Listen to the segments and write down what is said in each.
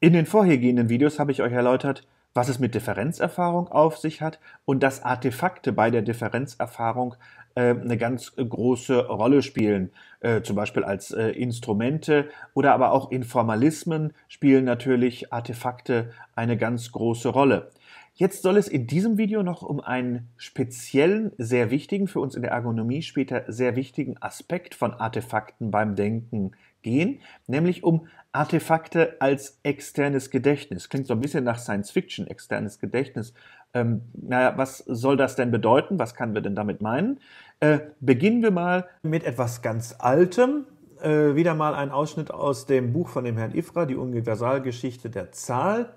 In den vorhergehenden Videos habe ich euch erläutert, was es mit Differenzerfahrung auf sich hat und dass Artefakte bei der Differenzerfahrung äh, eine ganz große Rolle spielen. Äh, zum Beispiel als äh, Instrumente oder aber auch in Formalismen spielen natürlich Artefakte eine ganz große Rolle. Jetzt soll es in diesem Video noch um einen speziellen, sehr wichtigen, für uns in der Ergonomie später sehr wichtigen Aspekt von Artefakten beim Denken gehen, nämlich um Artefakte als externes Gedächtnis. Klingt so ein bisschen nach Science Fiction, externes Gedächtnis. Ähm, naja, was soll das denn bedeuten? Was können wir denn damit meinen? Äh, beginnen wir mal mit etwas ganz Altem. Äh, wieder mal ein Ausschnitt aus dem Buch von dem Herrn Ifra, die Universalgeschichte der Zahl.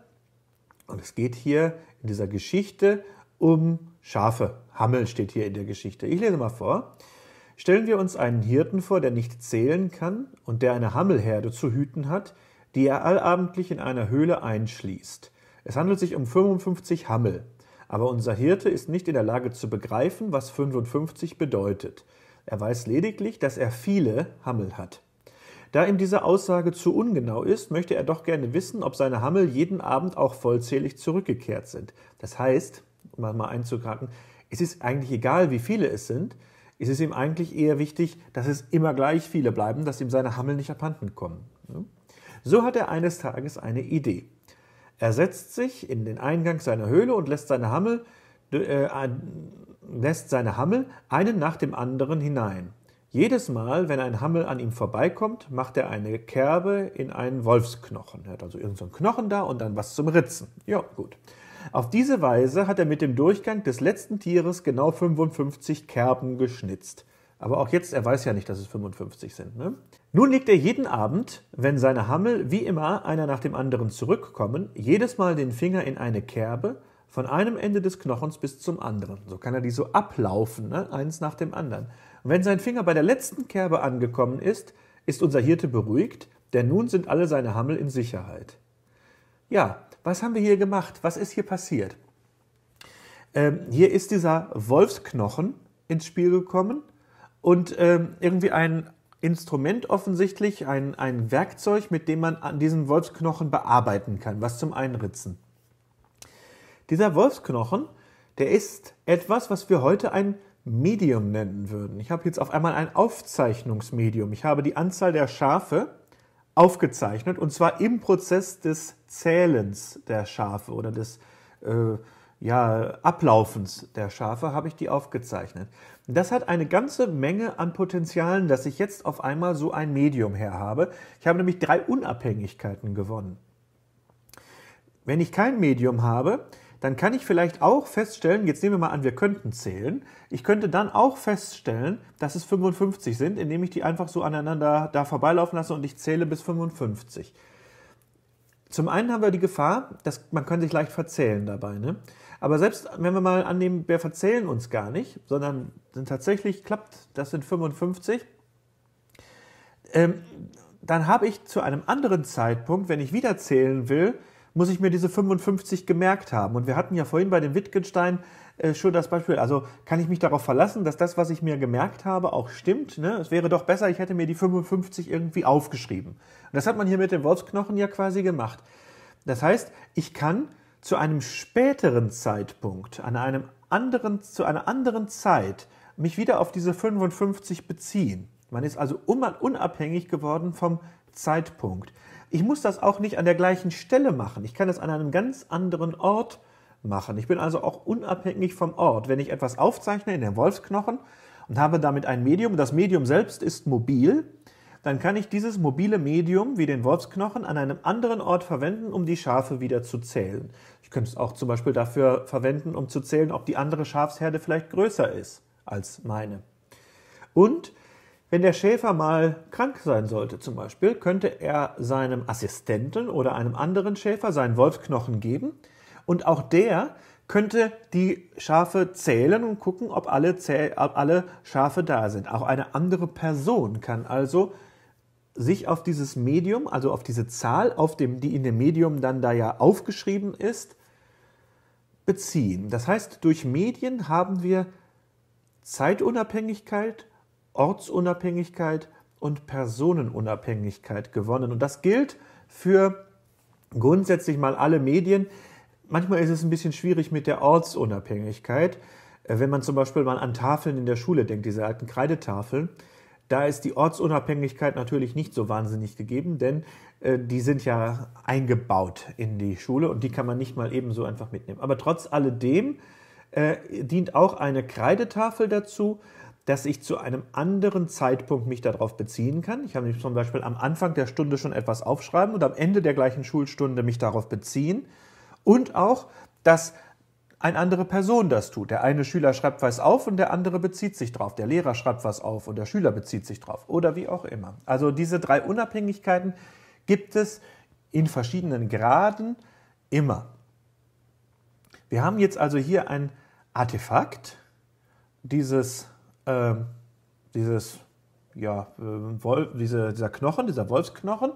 Und es geht hier in dieser Geschichte um Schafe. Hammel steht hier in der Geschichte. Ich lese mal vor. Stellen wir uns einen Hirten vor, der nicht zählen kann und der eine Hammelherde zu hüten hat, die er allabendlich in einer Höhle einschließt. Es handelt sich um 55 Hammel, aber unser Hirte ist nicht in der Lage zu begreifen, was 55 bedeutet. Er weiß lediglich, dass er viele Hammel hat. Da ihm diese Aussage zu ungenau ist, möchte er doch gerne wissen, ob seine Hammel jeden Abend auch vollzählig zurückgekehrt sind. Das heißt, um mal einzukraken, es ist eigentlich egal, wie viele es sind, ist es ihm eigentlich eher wichtig, dass es immer gleich viele bleiben, dass ihm seine Hammel nicht abhanden kommen. Ne? So hat er eines Tages eine Idee. Er setzt sich in den Eingang seiner Höhle und lässt seine Hammel, äh, lässt seine Hammel einen nach dem anderen hinein. Jedes Mal, wenn ein Hammel an ihm vorbeikommt, macht er eine Kerbe in einen Wolfsknochen. Er hat also irgendeinen so Knochen da und dann was zum Ritzen. Ja, gut. Auf diese Weise hat er mit dem Durchgang des letzten Tieres genau 55 Kerben geschnitzt. Aber auch jetzt, er weiß ja nicht, dass es 55 sind. Ne? Nun legt er jeden Abend, wenn seine Hammel wie immer einer nach dem anderen zurückkommen, jedes Mal den Finger in eine Kerbe, von einem Ende des Knochens bis zum anderen. So kann er die so ablaufen, ne? eins nach dem anderen. Und wenn sein Finger bei der letzten Kerbe angekommen ist, ist unser Hirte beruhigt, denn nun sind alle seine Hammel in Sicherheit. Ja, was haben wir hier gemacht? Was ist hier passiert? Ähm, hier ist dieser Wolfsknochen ins Spiel gekommen und ähm, irgendwie ein Instrument offensichtlich, ein, ein Werkzeug, mit dem man an diesen Wolfsknochen bearbeiten kann, was zum Einritzen. Dieser Wolfsknochen, der ist etwas, was wir heute ein Medium nennen würden. Ich habe jetzt auf einmal ein Aufzeichnungsmedium. Ich habe die Anzahl der Schafe, aufgezeichnet und zwar im Prozess des Zählens der Schafe oder des äh, ja, Ablaufens der Schafe habe ich die aufgezeichnet. Das hat eine ganze Menge an Potenzialen, dass ich jetzt auf einmal so ein Medium her habe. Ich habe nämlich drei Unabhängigkeiten gewonnen. Wenn ich kein Medium habe, dann kann ich vielleicht auch feststellen, jetzt nehmen wir mal an, wir könnten zählen, ich könnte dann auch feststellen, dass es 55 sind, indem ich die einfach so aneinander da vorbeilaufen lasse und ich zähle bis 55. Zum einen haben wir die Gefahr, dass man kann sich leicht verzählen dabei. Ne? Aber selbst wenn wir mal annehmen, wir verzählen uns gar nicht, sondern sind tatsächlich klappt, das sind 55, ähm, dann habe ich zu einem anderen Zeitpunkt, wenn ich wieder zählen will, muss ich mir diese 55 gemerkt haben. Und wir hatten ja vorhin bei dem Wittgenstein äh, schon das Beispiel, also kann ich mich darauf verlassen, dass das, was ich mir gemerkt habe, auch stimmt. Ne? Es wäre doch besser, ich hätte mir die 55 irgendwie aufgeschrieben. Und das hat man hier mit dem Wolfsknochen ja quasi gemacht. Das heißt, ich kann zu einem späteren Zeitpunkt, an einem anderen, zu einer anderen Zeit, mich wieder auf diese 55 beziehen. Man ist also unabhängig geworden vom Zeitpunkt. Ich muss das auch nicht an der gleichen Stelle machen. Ich kann das an einem ganz anderen Ort machen. Ich bin also auch unabhängig vom Ort. Wenn ich etwas aufzeichne in den Wolfsknochen und habe damit ein Medium, das Medium selbst ist mobil, dann kann ich dieses mobile Medium wie den Wolfsknochen an einem anderen Ort verwenden, um die Schafe wieder zu zählen. Ich könnte es auch zum Beispiel dafür verwenden, um zu zählen, ob die andere Schafsherde vielleicht größer ist als meine. Und wenn der Schäfer mal krank sein sollte zum Beispiel, könnte er seinem Assistenten oder einem anderen Schäfer seinen Wolfsknochen geben und auch der könnte die Schafe zählen und gucken, ob alle, Zäh ob alle Schafe da sind. Auch eine andere Person kann also sich auf dieses Medium, also auf diese Zahl, auf dem, die in dem Medium dann da ja aufgeschrieben ist, beziehen. Das heißt, durch Medien haben wir Zeitunabhängigkeit, Ortsunabhängigkeit und Personenunabhängigkeit gewonnen. Und das gilt für grundsätzlich mal alle Medien. Manchmal ist es ein bisschen schwierig mit der Ortsunabhängigkeit. Äh, wenn man zum Beispiel mal an Tafeln in der Schule denkt, diese alten Kreidetafeln, da ist die Ortsunabhängigkeit natürlich nicht so wahnsinnig gegeben, denn äh, die sind ja eingebaut in die Schule und die kann man nicht mal ebenso einfach mitnehmen. Aber trotz alledem äh, dient auch eine Kreidetafel dazu, dass ich zu einem anderen Zeitpunkt mich darauf beziehen kann. Ich kann mich zum Beispiel am Anfang der Stunde schon etwas aufschreiben und am Ende der gleichen Schulstunde mich darauf beziehen. Und auch, dass eine andere Person das tut. Der eine Schüler schreibt was auf und der andere bezieht sich drauf. Der Lehrer schreibt was auf und der Schüler bezieht sich drauf. Oder wie auch immer. Also diese drei Unabhängigkeiten gibt es in verschiedenen Graden immer. Wir haben jetzt also hier ein Artefakt dieses äh, dieses, ja, ähm, Wolf, diese, dieser Knochen, dieser Wolfsknochen.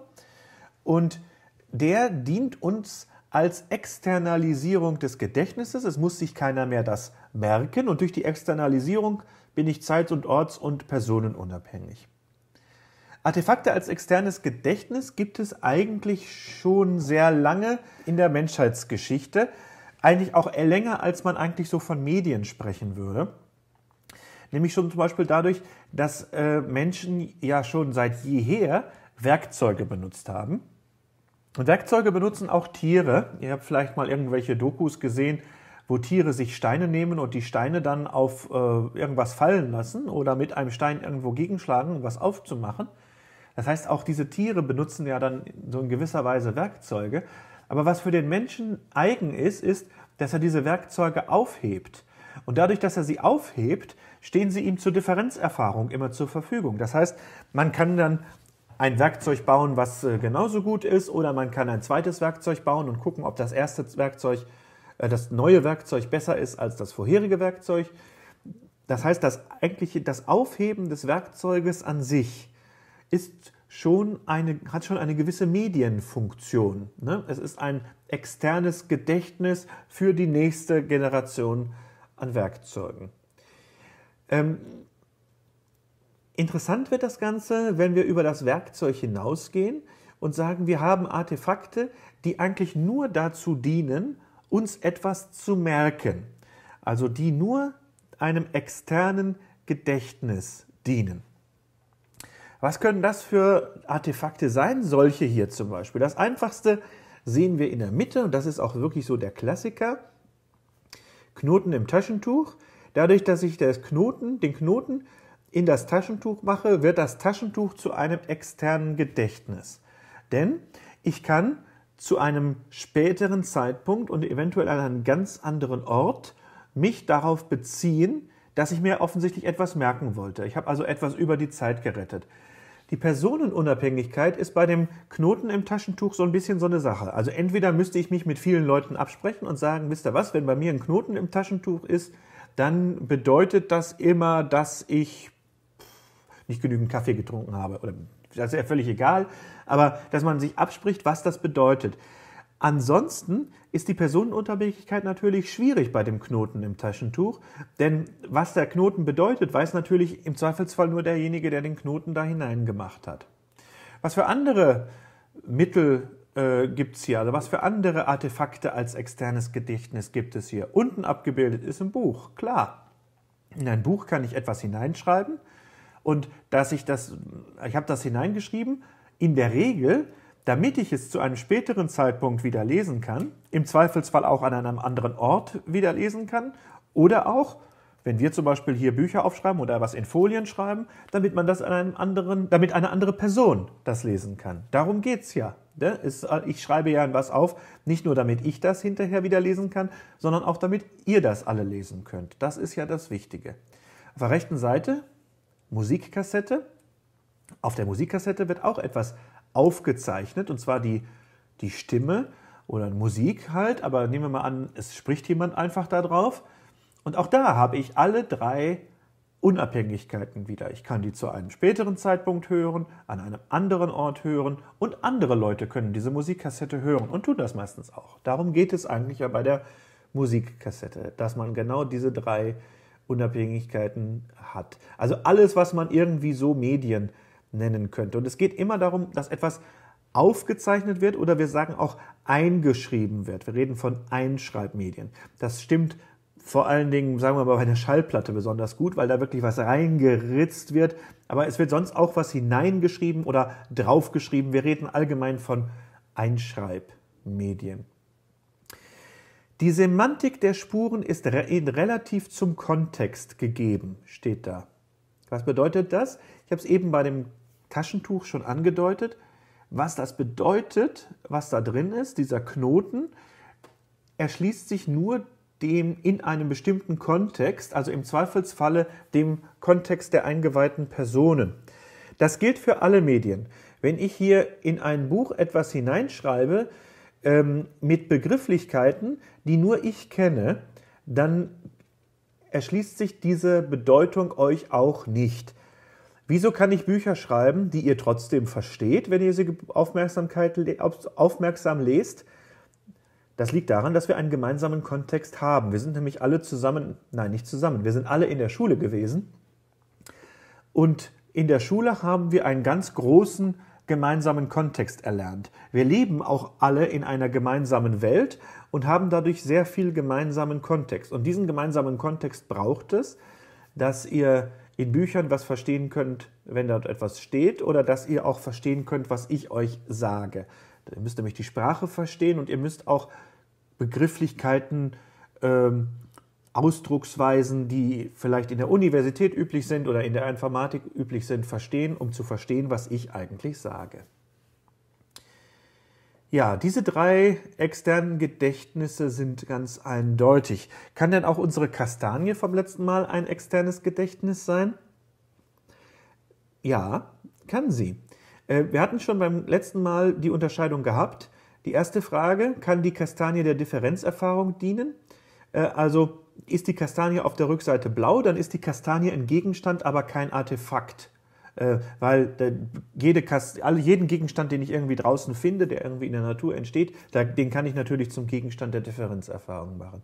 Und der dient uns als Externalisierung des Gedächtnisses. Es muss sich keiner mehr das merken und durch die Externalisierung bin ich zeits- und orts- und personenunabhängig. Artefakte als externes Gedächtnis gibt es eigentlich schon sehr lange in der Menschheitsgeschichte, eigentlich auch länger, als man eigentlich so von Medien sprechen würde. Nämlich schon zum Beispiel dadurch, dass äh, Menschen ja schon seit jeher Werkzeuge benutzt haben. Und Werkzeuge benutzen auch Tiere. Ihr habt vielleicht mal irgendwelche Dokus gesehen, wo Tiere sich Steine nehmen und die Steine dann auf äh, irgendwas fallen lassen oder mit einem Stein irgendwo gegenschlagen, um was aufzumachen. Das heißt, auch diese Tiere benutzen ja dann so in gewisser Weise Werkzeuge. Aber was für den Menschen eigen ist, ist, dass er diese Werkzeuge aufhebt. Und dadurch, dass er sie aufhebt, stehen sie ihm zur Differenzerfahrung immer zur Verfügung. Das heißt, man kann dann ein Werkzeug bauen, was äh, genauso gut ist, oder man kann ein zweites Werkzeug bauen und gucken, ob das erste Werkzeug, äh, das neue Werkzeug besser ist als das vorherige Werkzeug. Das heißt, das eigentliche, das Aufheben des Werkzeuges an sich ist schon eine, hat schon eine gewisse Medienfunktion. Ne? Es ist ein externes Gedächtnis für die nächste Generation an Werkzeugen. Ähm, interessant wird das Ganze, wenn wir über das Werkzeug hinausgehen und sagen, wir haben Artefakte, die eigentlich nur dazu dienen, uns etwas zu merken. Also die nur einem externen Gedächtnis dienen. Was können das für Artefakte sein? Solche hier zum Beispiel. Das einfachste sehen wir in der Mitte und das ist auch wirklich so der Klassiker. Knoten im Taschentuch. Dadurch, dass ich das Knoten, den Knoten in das Taschentuch mache, wird das Taschentuch zu einem externen Gedächtnis. Denn ich kann zu einem späteren Zeitpunkt und eventuell an einem ganz anderen Ort mich darauf beziehen, dass ich mir offensichtlich etwas merken wollte. Ich habe also etwas über die Zeit gerettet. Die Personenunabhängigkeit ist bei dem Knoten im Taschentuch so ein bisschen so eine Sache. Also entweder müsste ich mich mit vielen Leuten absprechen und sagen, wisst ihr was, wenn bei mir ein Knoten im Taschentuch ist, dann bedeutet das immer, dass ich nicht genügend Kaffee getrunken habe. Oder, das ist ja völlig egal, aber dass man sich abspricht, was das bedeutet. Ansonsten ist die Personenunabhängigkeit natürlich schwierig bei dem Knoten im Taschentuch, denn was der Knoten bedeutet, weiß natürlich im Zweifelsfall nur derjenige, der den Knoten da hineingemacht hat. Was für andere Mittel äh, gibt es hier? Also was für andere Artefakte als externes Gedächtnis gibt es hier? Unten abgebildet ist ein Buch, klar. In ein Buch kann ich etwas hineinschreiben und dass ich das, ich habe das hineingeschrieben, in der Regel, damit ich es zu einem späteren Zeitpunkt wieder lesen kann, im Zweifelsfall auch an einem anderen Ort wieder lesen kann oder auch, wenn wir zum Beispiel hier Bücher aufschreiben oder was in Folien schreiben, damit man das an einem anderen, damit eine andere Person das lesen kann. Darum geht es ja. Ne? Äh, ich schreibe ja was auf, nicht nur damit ich das hinterher wieder lesen kann, sondern auch damit ihr das alle lesen könnt. Das ist ja das Wichtige. Auf der rechten Seite Musikkassette. Auf der Musikkassette wird auch etwas aufgezeichnet, und zwar die, die Stimme oder Musik halt, aber nehmen wir mal an, es spricht jemand einfach da drauf. Und auch da habe ich alle drei Unabhängigkeiten wieder. Ich kann die zu einem späteren Zeitpunkt hören, an einem anderen Ort hören und andere Leute können diese Musikkassette hören und tun das meistens auch. Darum geht es eigentlich ja bei der Musikkassette, dass man genau diese drei Unabhängigkeiten hat. Also alles, was man irgendwie so Medien nennen könnte. Und es geht immer darum, dass etwas aufgezeichnet wird oder wir sagen auch eingeschrieben wird. Wir reden von Einschreibmedien. Das stimmt vor allen Dingen, sagen wir mal, bei der Schallplatte besonders gut, weil da wirklich was reingeritzt wird. Aber es wird sonst auch was hineingeschrieben oder draufgeschrieben. Wir reden allgemein von Einschreibmedien. Die Semantik der Spuren ist relativ zum Kontext gegeben, steht da. Was bedeutet das? Ich habe es eben bei dem Taschentuch schon angedeutet. Was das bedeutet, was da drin ist, dieser Knoten, erschließt sich nur dem in einem bestimmten Kontext, also im Zweifelsfalle dem Kontext der eingeweihten Personen. Das gilt für alle Medien. Wenn ich hier in ein Buch etwas hineinschreibe ähm, mit Begrifflichkeiten, die nur ich kenne, dann erschließt sich diese Bedeutung euch auch nicht. Wieso kann ich Bücher schreiben, die ihr trotzdem versteht, wenn ihr sie aufmerksamkeit, aufmerksam lest? Das liegt daran, dass wir einen gemeinsamen Kontext haben. Wir sind nämlich alle zusammen, nein, nicht zusammen, wir sind alle in der Schule gewesen. Und in der Schule haben wir einen ganz großen gemeinsamen Kontext erlernt. Wir leben auch alle in einer gemeinsamen Welt und haben dadurch sehr viel gemeinsamen Kontext. Und diesen gemeinsamen Kontext braucht es, dass ihr in Büchern was verstehen könnt, wenn dort etwas steht, oder dass ihr auch verstehen könnt, was ich euch sage. Ihr müsst nämlich die Sprache verstehen und ihr müsst auch Begrifflichkeiten, ähm, Ausdrucksweisen, die vielleicht in der Universität üblich sind oder in der Informatik üblich sind, verstehen, um zu verstehen, was ich eigentlich sage. Ja, diese drei externen Gedächtnisse sind ganz eindeutig. Kann denn auch unsere Kastanie vom letzten Mal ein externes Gedächtnis sein? Ja, kann sie. Äh, wir hatten schon beim letzten Mal die Unterscheidung gehabt. Die erste Frage, kann die Kastanie der Differenzerfahrung dienen? Äh, also ist die Kastanie auf der Rückseite blau, dann ist die Kastanie ein Gegenstand, aber kein Artefakt. Äh, weil jede Kast jeden Gegenstand, den ich irgendwie draußen finde, der irgendwie in der Natur entsteht, den kann ich natürlich zum Gegenstand der Differenzerfahrung machen.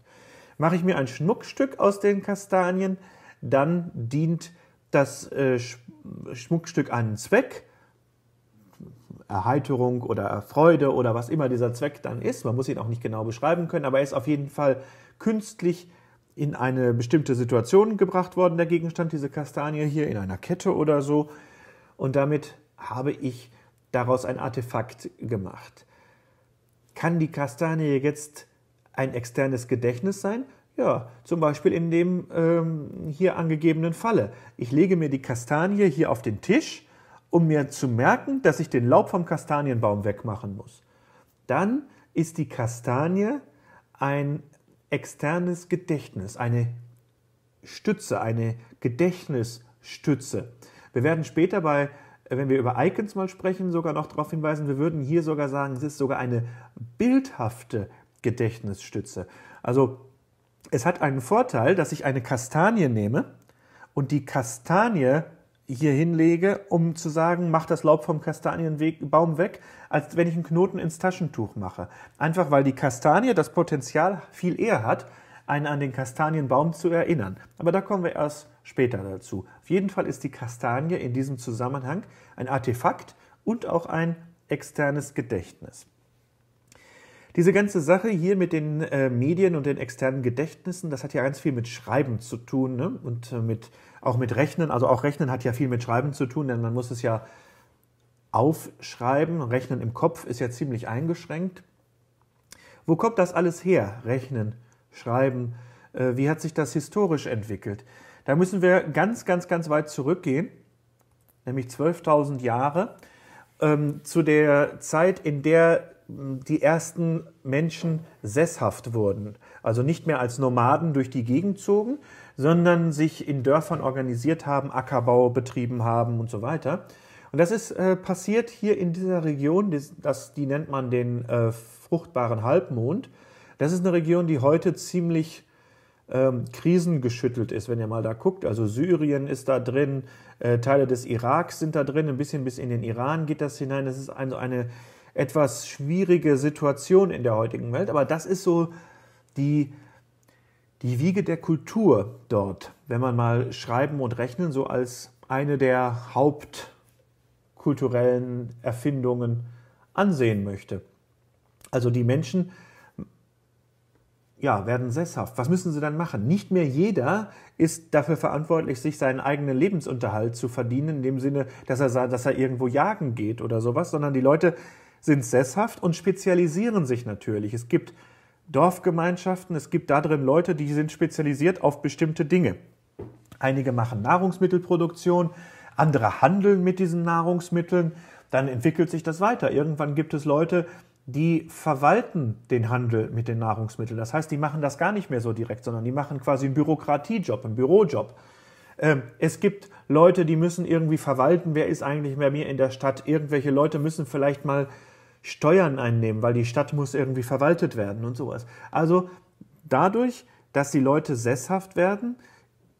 Mache ich mir ein Schmuckstück aus den Kastanien, dann dient das Schmuckstück einen Zweck Erheiterung oder Freude oder was immer dieser Zweck dann ist. Man muss ihn auch nicht genau beschreiben können, aber er ist auf jeden Fall künstlich in eine bestimmte Situation gebracht worden, der Gegenstand, diese Kastanie hier in einer Kette oder so. Und damit habe ich daraus ein Artefakt gemacht. Kann die Kastanie jetzt ein externes Gedächtnis sein? Ja, zum Beispiel in dem ähm, hier angegebenen Falle. Ich lege mir die Kastanie hier auf den Tisch um mir zu merken, dass ich den Laub vom Kastanienbaum wegmachen muss. Dann ist die Kastanie ein externes Gedächtnis, eine Stütze, eine Gedächtnisstütze. Wir werden später bei, wenn wir über Icons mal sprechen, sogar noch darauf hinweisen, wir würden hier sogar sagen, es ist sogar eine bildhafte Gedächtnisstütze. Also es hat einen Vorteil, dass ich eine Kastanie nehme und die Kastanie hier hinlege, um zu sagen, mach das Laub vom Kastanienbaum weg, als wenn ich einen Knoten ins Taschentuch mache. Einfach weil die Kastanie das Potenzial viel eher hat, einen an den Kastanienbaum zu erinnern. Aber da kommen wir erst später dazu. Auf jeden Fall ist die Kastanie in diesem Zusammenhang ein Artefakt und auch ein externes Gedächtnis. Diese ganze Sache hier mit den äh, Medien und den externen Gedächtnissen, das hat ja ganz viel mit Schreiben zu tun ne? und äh, mit auch mit Rechnen. Also auch Rechnen hat ja viel mit Schreiben zu tun, denn man muss es ja aufschreiben. Rechnen im Kopf ist ja ziemlich eingeschränkt. Wo kommt das alles her? Rechnen, Schreiben. Äh, wie hat sich das historisch entwickelt? Da müssen wir ganz, ganz, ganz weit zurückgehen, nämlich 12.000 Jahre, ähm, zu der Zeit, in der hm, die ersten Menschen sesshaft wurden also nicht mehr als Nomaden durch die Gegend zogen, sondern sich in Dörfern organisiert haben, Ackerbau betrieben haben und so weiter. Und das ist äh, passiert hier in dieser Region, das, das die nennt man den äh, fruchtbaren Halbmond. Das ist eine Region, die heute ziemlich ähm, krisengeschüttelt ist, wenn ihr mal da guckt. Also Syrien ist da drin, äh, Teile des Iraks sind da drin, ein bisschen bis in den Iran geht das hinein. Das ist also eine etwas schwierige Situation in der heutigen Welt, aber das ist so die, die Wiege der Kultur dort, wenn man mal Schreiben und Rechnen so als eine der hauptkulturellen Erfindungen ansehen möchte. Also die Menschen ja, werden sesshaft. Was müssen sie dann machen? Nicht mehr jeder ist dafür verantwortlich, sich seinen eigenen Lebensunterhalt zu verdienen, in dem Sinne, dass er, dass er irgendwo jagen geht oder sowas, sondern die Leute sind sesshaft und spezialisieren sich natürlich. Es gibt Dorfgemeinschaften. Es gibt da drin Leute, die sind spezialisiert auf bestimmte Dinge. Einige machen Nahrungsmittelproduktion, andere handeln mit diesen Nahrungsmitteln. Dann entwickelt sich das weiter. Irgendwann gibt es Leute, die verwalten den Handel mit den Nahrungsmitteln. Das heißt, die machen das gar nicht mehr so direkt, sondern die machen quasi einen Bürokratiejob, einen Bürojob. Ähm, es gibt Leute, die müssen irgendwie verwalten, wer ist eigentlich bei mir in der Stadt. Irgendwelche Leute müssen vielleicht mal Steuern einnehmen, weil die Stadt muss irgendwie verwaltet werden und sowas. Also dadurch, dass die Leute sesshaft werden,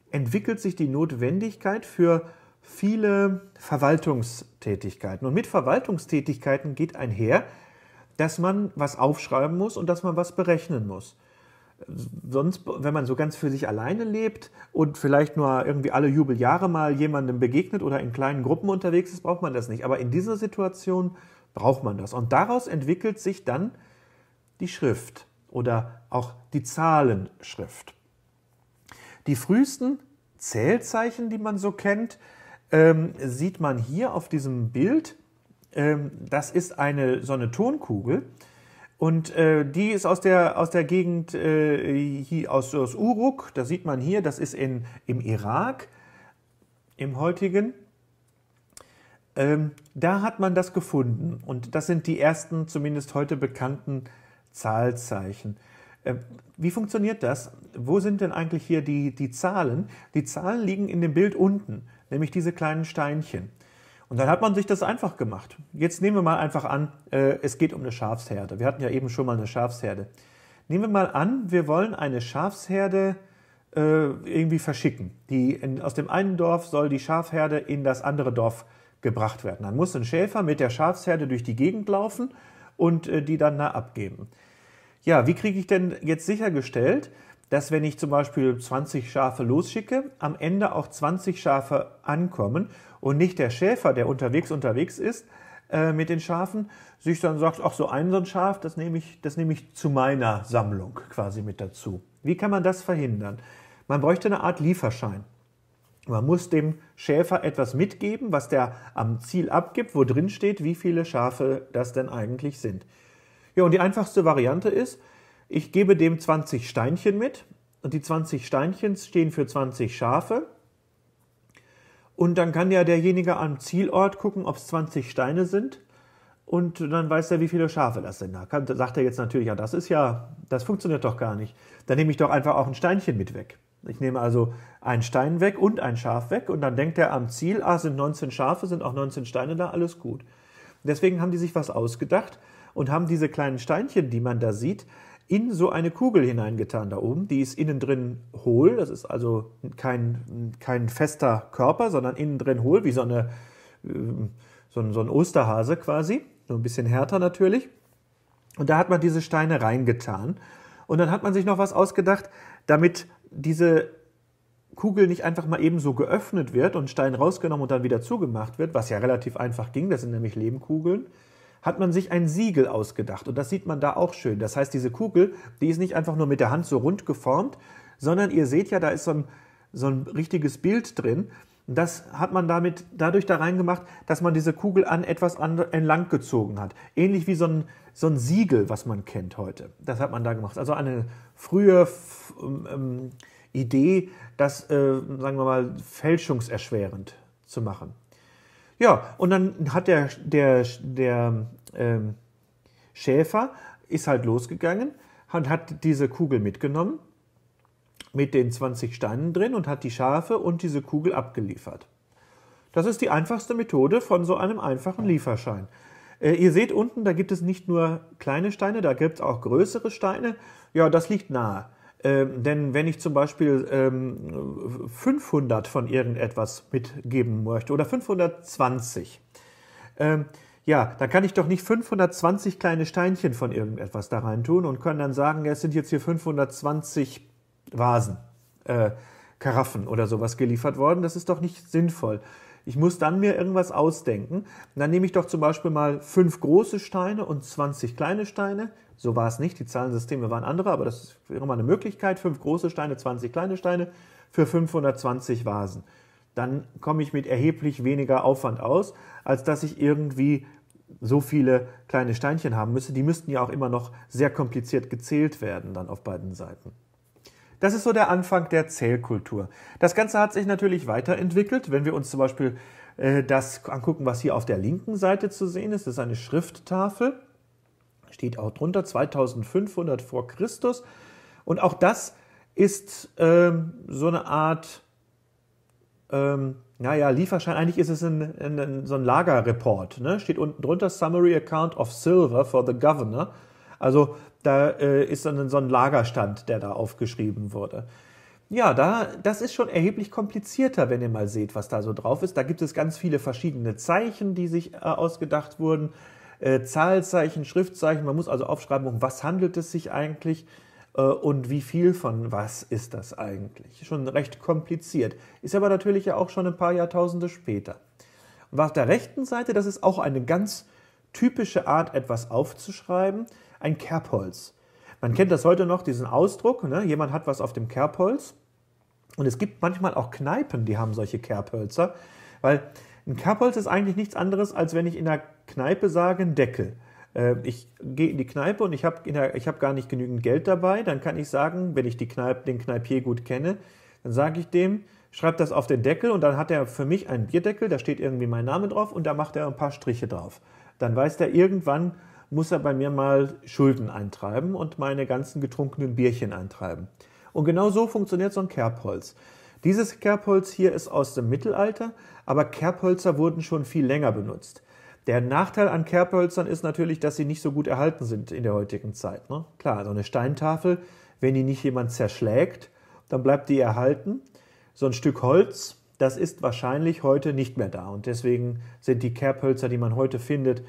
entwickelt sich die Notwendigkeit für viele Verwaltungstätigkeiten. Und mit Verwaltungstätigkeiten geht einher, dass man was aufschreiben muss und dass man was berechnen muss. Sonst, wenn man so ganz für sich alleine lebt und vielleicht nur irgendwie alle Jubeljahre mal jemandem begegnet oder in kleinen Gruppen unterwegs ist, braucht man das nicht. Aber in dieser Situation braucht man das. Und daraus entwickelt sich dann die Schrift oder auch die Zahlenschrift. Die frühesten Zählzeichen, die man so kennt, ähm, sieht man hier auf diesem Bild. Ähm, das ist eine, so eine Tonkugel. Und äh, die ist aus der, aus der Gegend äh, hier, aus, aus Uruk. Da sieht man hier, das ist in, im Irak, im heutigen. Ähm, da hat man das gefunden und das sind die ersten, zumindest heute bekannten Zahlzeichen. Ähm, wie funktioniert das? Wo sind denn eigentlich hier die, die Zahlen? Die Zahlen liegen in dem Bild unten, nämlich diese kleinen Steinchen. Und dann hat man sich das einfach gemacht. Jetzt nehmen wir mal einfach an, äh, es geht um eine Schafsherde. Wir hatten ja eben schon mal eine Schafsherde. Nehmen wir mal an, wir wollen eine Schafsherde äh, irgendwie verschicken. Die in, aus dem einen Dorf soll die Schafherde in das andere Dorf verschicken gebracht werden. Dann muss ein Schäfer mit der Schafsherde durch die Gegend laufen und äh, die dann da abgeben. Ja, wie kriege ich denn jetzt sichergestellt, dass wenn ich zum Beispiel 20 Schafe losschicke, am Ende auch 20 Schafe ankommen und nicht der Schäfer, der unterwegs unterwegs ist, äh, mit den Schafen, sich dann sagt, ach so ein so ein Schaf, das nehme ich, das nehme ich zu meiner Sammlung quasi mit dazu. Wie kann man das verhindern? Man bräuchte eine Art Lieferschein. Man muss dem Schäfer etwas mitgeben, was der am Ziel abgibt, wo drin steht, wie viele Schafe das denn eigentlich sind. Ja, und die einfachste Variante ist, ich gebe dem 20 Steinchen mit und die 20 Steinchen stehen für 20 Schafe. Und dann kann ja derjenige am Zielort gucken, ob es 20 Steine sind. Und dann weiß er, wie viele Schafe das sind. Da sagt er jetzt natürlich, ja, das ist ja, das funktioniert doch gar nicht. Dann nehme ich doch einfach auch ein Steinchen mit weg. Ich nehme also einen Stein weg und ein Schaf weg und dann denkt er am Ziel, ah, sind 19 Schafe, sind auch 19 Steine da, alles gut. Deswegen haben die sich was ausgedacht und haben diese kleinen Steinchen, die man da sieht, in so eine Kugel hineingetan da oben. Die ist innen drin hohl, das ist also kein, kein fester Körper, sondern innen drin hohl, wie so, eine, ähm, so, ein, so ein Osterhase quasi, so ein bisschen härter natürlich. Und da hat man diese Steine reingetan. Und dann hat man sich noch was ausgedacht, damit diese Kugel nicht einfach mal eben so geöffnet wird und Stein rausgenommen und dann wieder zugemacht wird, was ja relativ einfach ging, das sind nämlich Lehmkugeln, hat man sich ein Siegel ausgedacht. Und das sieht man da auch schön. Das heißt, diese Kugel, die ist nicht einfach nur mit der Hand so rund geformt, sondern ihr seht ja, da ist so ein, so ein richtiges Bild drin das hat man damit dadurch da reingemacht, dass man diese Kugel an etwas entlang gezogen hat. Ähnlich wie so ein, so ein Siegel, was man kennt heute. Das hat man da gemacht. Also eine frühe ähm, ähm, Idee, das, äh, sagen wir mal, fälschungserschwerend zu machen. Ja, und dann hat der, der, der ähm, Schäfer, ist halt losgegangen und hat diese Kugel mitgenommen mit den 20 Steinen drin und hat die Schafe und diese Kugel abgeliefert. Das ist die einfachste Methode von so einem einfachen Lieferschein. Äh, ihr seht unten, da gibt es nicht nur kleine Steine, da gibt es auch größere Steine. Ja, das liegt nahe. Ähm, denn wenn ich zum Beispiel ähm, 500 von irgendetwas mitgeben möchte oder 520, ähm, ja, dann kann ich doch nicht 520 kleine Steinchen von irgendetwas da rein tun und können dann sagen, es sind jetzt hier 520 Vasen, äh, Karaffen oder sowas geliefert worden. Das ist doch nicht sinnvoll. Ich muss dann mir irgendwas ausdenken. dann nehme ich doch zum Beispiel mal fünf große Steine und 20 kleine Steine. So war es nicht. Die Zahlensysteme waren andere, aber das wäre mal eine Möglichkeit. Fünf große Steine, 20 kleine Steine für 520 Vasen. Dann komme ich mit erheblich weniger Aufwand aus, als dass ich irgendwie so viele kleine Steinchen haben müsste. Die müssten ja auch immer noch sehr kompliziert gezählt werden dann auf beiden Seiten. Das ist so der Anfang der Zählkultur. Das Ganze hat sich natürlich weiterentwickelt. Wenn wir uns zum Beispiel äh, das angucken, was hier auf der linken Seite zu sehen ist, das ist eine Schrifttafel, steht auch drunter 2500 vor Christus. Und auch das ist ähm, so eine Art, ähm, naja, Lieferschein. Eigentlich ist es ein, ein, ein, so ein Lagerreport. Ne? Steht unten drunter Summary Account of Silver for the Governor. Also da äh, ist dann so ein Lagerstand, der da aufgeschrieben wurde. Ja, da, das ist schon erheblich komplizierter, wenn ihr mal seht, was da so drauf ist. Da gibt es ganz viele verschiedene Zeichen, die sich äh, ausgedacht wurden. Äh, Zahlzeichen, Schriftzeichen. Man muss also aufschreiben, um was handelt es sich eigentlich äh, und wie viel von was ist das eigentlich. Schon recht kompliziert. Ist aber natürlich ja auch schon ein paar Jahrtausende später. Und auf der rechten Seite, das ist auch eine ganz typische Art, etwas aufzuschreiben ein Kerbholz. Man kennt das heute noch, diesen Ausdruck, ne? jemand hat was auf dem Kerbholz. Und es gibt manchmal auch Kneipen, die haben solche Kerbhölzer, weil ein Kerbholz ist eigentlich nichts anderes, als wenn ich in der Kneipe sage, ein Deckel. Äh, ich gehe in die Kneipe und ich habe hab gar nicht genügend Geld dabei, dann kann ich sagen, wenn ich die Kneipe, den Kneipier gut kenne, dann sage ich dem, schreib das auf den Deckel und dann hat er für mich einen Bierdeckel, da steht irgendwie mein Name drauf und da macht er ein paar Striche drauf. Dann weiß der irgendwann, muss er bei mir mal Schulden eintreiben und meine ganzen getrunkenen Bierchen eintreiben. Und genau so funktioniert so ein Kerbholz. Dieses Kerbholz hier ist aus dem Mittelalter, aber Kerbholzer wurden schon viel länger benutzt. Der Nachteil an Kerbholzern ist natürlich, dass sie nicht so gut erhalten sind in der heutigen Zeit. Ne? Klar, so eine Steintafel, wenn die nicht jemand zerschlägt, dann bleibt die erhalten. So ein Stück Holz, das ist wahrscheinlich heute nicht mehr da. Und deswegen sind die Kerbhölzer, die man heute findet,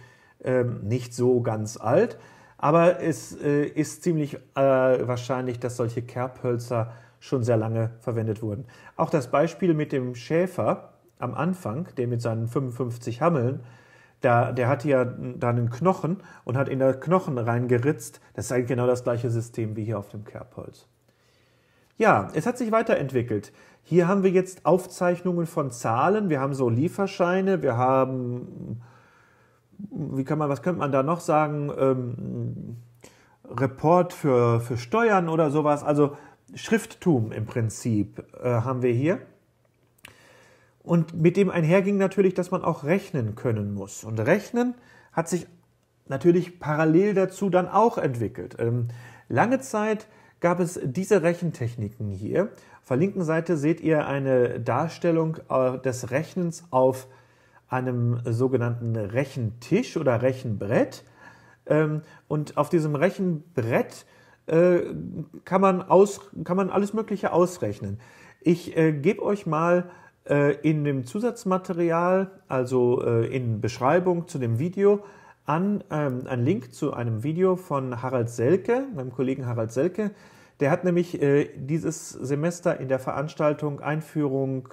ähm, nicht so ganz alt. Aber es äh, ist ziemlich äh, wahrscheinlich, dass solche Kerbhölzer schon sehr lange verwendet wurden. Auch das Beispiel mit dem Schäfer am Anfang, der mit seinen 55 Hammeln, da, der hatte ja da einen Knochen und hat in der Knochen reingeritzt. Das ist eigentlich genau das gleiche System wie hier auf dem Kerbholz. Ja, es hat sich weiterentwickelt. Hier haben wir jetzt Aufzeichnungen von Zahlen, wir haben so Lieferscheine, wir haben wie kann man, was könnte man da noch sagen? Ähm, Report für, für Steuern oder sowas. Also Schrifttum im Prinzip äh, haben wir hier. Und mit dem einherging natürlich, dass man auch rechnen können muss. Und Rechnen hat sich natürlich parallel dazu dann auch entwickelt. Ähm, lange Zeit gab es diese Rechentechniken hier. Auf der linken Seite seht ihr eine Darstellung äh, des Rechnens auf einem sogenannten Rechentisch oder Rechenbrett. Ähm, und auf diesem Rechenbrett äh, kann, man aus, kann man alles Mögliche ausrechnen. Ich äh, gebe euch mal äh, in dem Zusatzmaterial, also in Beschreibung zu dem Video, an ähm, einen Link zu einem Video von Harald Selke, meinem Kollegen Harald Selke. Der hat nämlich äh, dieses Semester in der Veranstaltung Einführung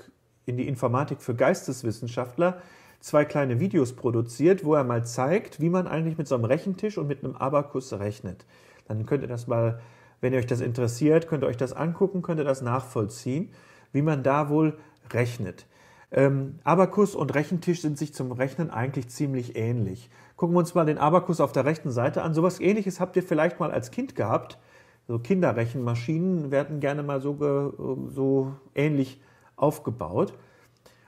in die Informatik für Geisteswissenschaftler zwei kleine Videos produziert, wo er mal zeigt, wie man eigentlich mit so einem Rechentisch und mit einem Abakus rechnet. Dann könnt ihr das mal, wenn ihr euch das interessiert, könnt ihr euch das angucken, könnt ihr das nachvollziehen, wie man da wohl rechnet. Ähm, Abakus und Rechentisch sind sich zum Rechnen eigentlich ziemlich ähnlich. Gucken wir uns mal den Abakus auf der rechten Seite an. So etwas ähnliches habt ihr vielleicht mal als Kind gehabt. So Kinderrechenmaschinen werden gerne mal so, so ähnlich aufgebaut.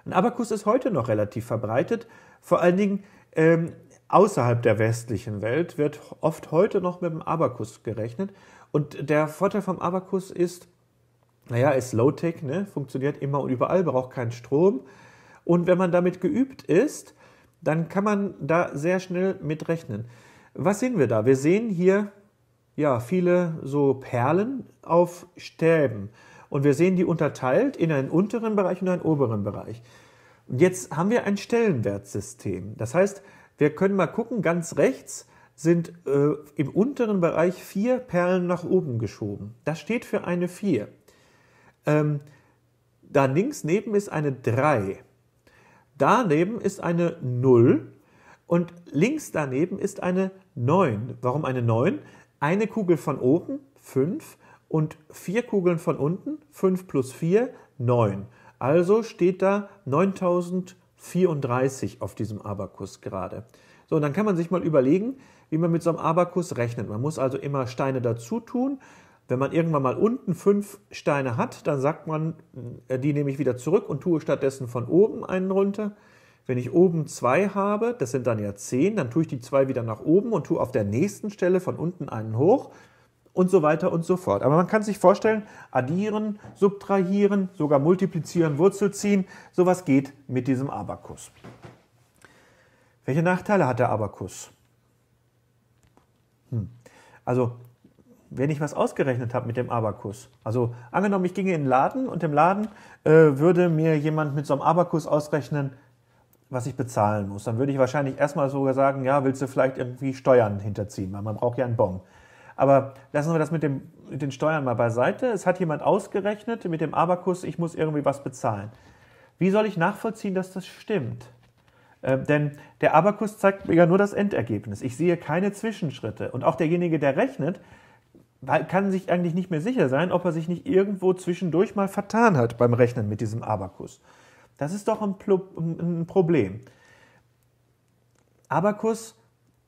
Ein Abakus ist heute noch relativ verbreitet, vor allen Dingen ähm, außerhalb der westlichen Welt wird oft heute noch mit dem Abakus gerechnet. Und der Vorteil vom Abakus ist, naja, ist Low-Tech, ne? funktioniert immer und überall, braucht keinen Strom. Und wenn man damit geübt ist, dann kann man da sehr schnell mitrechnen. Was sehen wir da? Wir sehen hier ja viele so Perlen auf Stäben. Und wir sehen die unterteilt in einen unteren Bereich und einen oberen Bereich. Und jetzt haben wir ein Stellenwertsystem. Das heißt, wir können mal gucken, ganz rechts sind äh, im unteren Bereich vier Perlen nach oben geschoben. Das steht für eine 4. Ähm, da links neben ist eine 3. Daneben ist eine 0 und links daneben ist eine 9. Warum eine 9? Eine Kugel von oben, 5, und vier Kugeln von unten, 5 plus 4, 9. Also steht da 9034 auf diesem Abakus gerade. So, und dann kann man sich mal überlegen, wie man mit so einem Abakus rechnet. Man muss also immer Steine dazu tun. Wenn man irgendwann mal unten fünf Steine hat, dann sagt man, äh, die nehme ich wieder zurück und tue stattdessen von oben einen runter. Wenn ich oben zwei habe, das sind dann ja zehn, dann tue ich die zwei wieder nach oben und tue auf der nächsten Stelle von unten einen hoch und so weiter und so fort. Aber man kann sich vorstellen, addieren, subtrahieren, sogar multiplizieren, Wurzel ziehen, sowas geht mit diesem Abakus. Welche Nachteile hat der Abakus? Hm. Also, wenn ich was ausgerechnet habe mit dem Abakus, also angenommen, ich ginge in den Laden und im Laden äh, würde mir jemand mit so einem Abakus ausrechnen, was ich bezahlen muss, dann würde ich wahrscheinlich erstmal sogar sagen, ja, willst du vielleicht irgendwie Steuern hinterziehen, weil man braucht ja einen Bon. Aber lassen wir das mit, dem, mit den Steuern mal beiseite. Es hat jemand ausgerechnet mit dem Abakus, ich muss irgendwie was bezahlen. Wie soll ich nachvollziehen, dass das stimmt? Äh, denn der Abakus zeigt mir ja nur das Endergebnis. Ich sehe keine Zwischenschritte. Und auch derjenige, der rechnet, kann sich eigentlich nicht mehr sicher sein, ob er sich nicht irgendwo zwischendurch mal vertan hat beim Rechnen mit diesem Abakus. Das ist doch ein, ein Problem. Abakus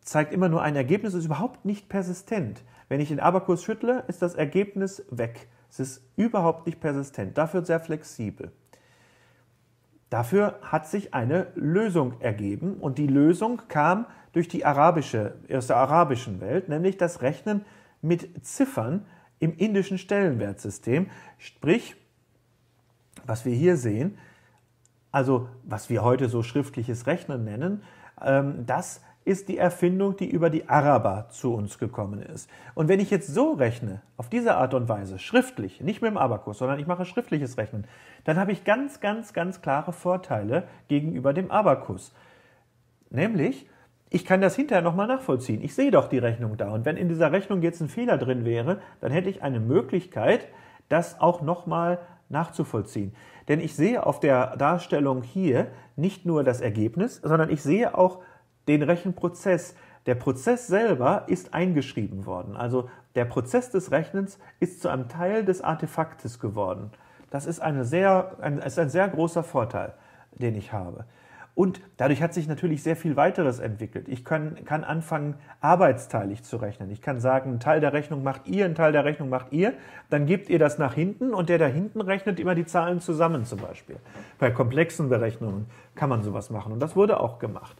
zeigt immer nur ein Ergebnis, ist überhaupt nicht persistent. Wenn ich den Abakus schüttle, ist das Ergebnis weg. Es ist überhaupt nicht persistent, dafür sehr flexibel. Dafür hat sich eine Lösung ergeben und die Lösung kam durch die arabische, aus der arabischen Welt, nämlich das Rechnen mit Ziffern im indischen Stellenwertsystem, sprich, was wir hier sehen, also was wir heute so schriftliches Rechnen nennen, ähm, das ist die Erfindung, die über die Araber zu uns gekommen ist. Und wenn ich jetzt so rechne, auf diese Art und Weise, schriftlich, nicht mit dem Abakus, sondern ich mache schriftliches Rechnen, dann habe ich ganz, ganz, ganz klare Vorteile gegenüber dem Abakus. Nämlich, ich kann das hinterher nochmal nachvollziehen. Ich sehe doch die Rechnung da. Und wenn in dieser Rechnung jetzt ein Fehler drin wäre, dann hätte ich eine Möglichkeit, das auch nochmal nachzuvollziehen. Denn ich sehe auf der Darstellung hier nicht nur das Ergebnis, sondern ich sehe auch, den Rechenprozess. Der Prozess selber ist eingeschrieben worden. Also der Prozess des Rechnens ist zu einem Teil des Artefaktes geworden. Das ist, eine sehr, ein, ist ein sehr großer Vorteil, den ich habe. Und dadurch hat sich natürlich sehr viel weiteres entwickelt. Ich kann, kann anfangen, arbeitsteilig zu rechnen. Ich kann sagen, einen Teil der Rechnung macht ihr, einen Teil der Rechnung macht ihr. Dann gebt ihr das nach hinten und der da hinten rechnet immer die Zahlen zusammen zum Beispiel. Bei komplexen Berechnungen kann man sowas machen und das wurde auch gemacht.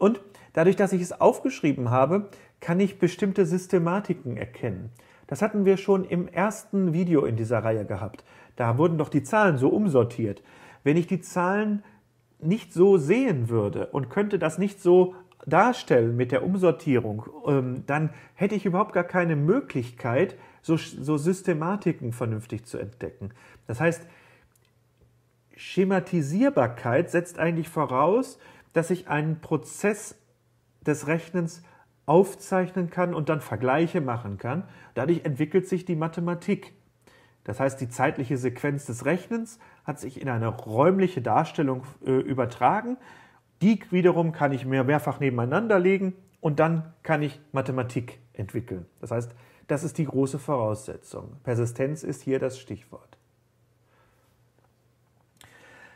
Und dadurch, dass ich es aufgeschrieben habe, kann ich bestimmte Systematiken erkennen. Das hatten wir schon im ersten Video in dieser Reihe gehabt. Da wurden doch die Zahlen so umsortiert. Wenn ich die Zahlen nicht so sehen würde und könnte das nicht so darstellen mit der Umsortierung, ähm, dann hätte ich überhaupt gar keine Möglichkeit, so, so Systematiken vernünftig zu entdecken. Das heißt, Schematisierbarkeit setzt eigentlich voraus, dass ich einen Prozess des Rechnens aufzeichnen kann und dann Vergleiche machen kann. Dadurch entwickelt sich die Mathematik. Das heißt, die zeitliche Sequenz des Rechnens hat sich in eine räumliche Darstellung äh, übertragen. Die wiederum kann ich mehr, mehrfach nebeneinander legen und dann kann ich Mathematik entwickeln. Das heißt, das ist die große Voraussetzung. Persistenz ist hier das Stichwort.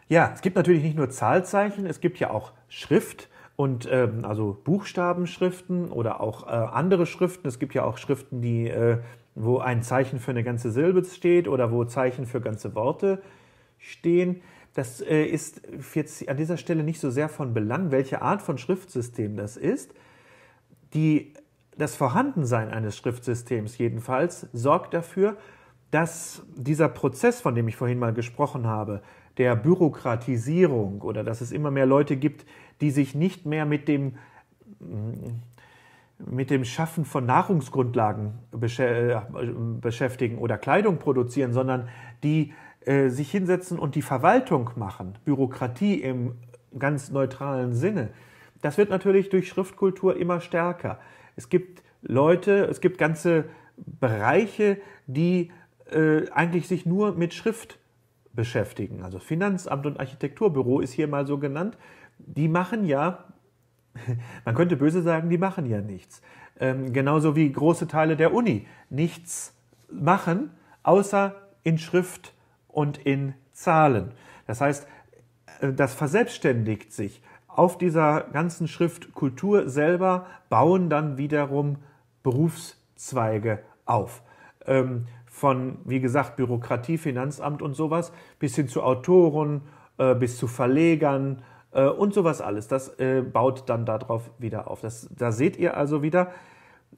Ja, es gibt natürlich nicht nur Zahlzeichen, es gibt ja auch Schrift und ähm, also Buchstabenschriften oder auch äh, andere Schriften. Es gibt ja auch Schriften, die, äh, wo ein Zeichen für eine ganze Silbe steht oder wo Zeichen für ganze Worte stehen. Das äh, ist jetzt an dieser Stelle nicht so sehr von Belang, welche Art von Schriftsystem das ist. Die, das Vorhandensein eines Schriftsystems jedenfalls sorgt dafür, dass dieser Prozess, von dem ich vorhin mal gesprochen habe, der Bürokratisierung oder dass es immer mehr Leute gibt, die sich nicht mehr mit dem, mm, mit dem Schaffen von Nahrungsgrundlagen äh, beschäftigen oder Kleidung produzieren, sondern die äh, sich hinsetzen und die Verwaltung machen, Bürokratie im ganz neutralen Sinne. Das wird natürlich durch Schriftkultur immer stärker. Es gibt Leute, es gibt ganze Bereiche, die äh, eigentlich sich nur mit Schrift beschäftigen. Also Finanzamt und Architekturbüro ist hier mal so genannt. Die machen ja, man könnte böse sagen, die machen ja nichts. Ähm, genauso wie große Teile der Uni nichts machen, außer in Schrift und in Zahlen. Das heißt, äh, das verselbstständigt sich. Auf dieser ganzen Schriftkultur selber bauen dann wiederum Berufszweige auf. Ähm, von, wie gesagt, Bürokratie, Finanzamt und sowas, bis hin zu Autoren, äh, bis zu Verlegern äh, und sowas alles. Das äh, baut dann darauf wieder auf. Das, da seht ihr also wieder,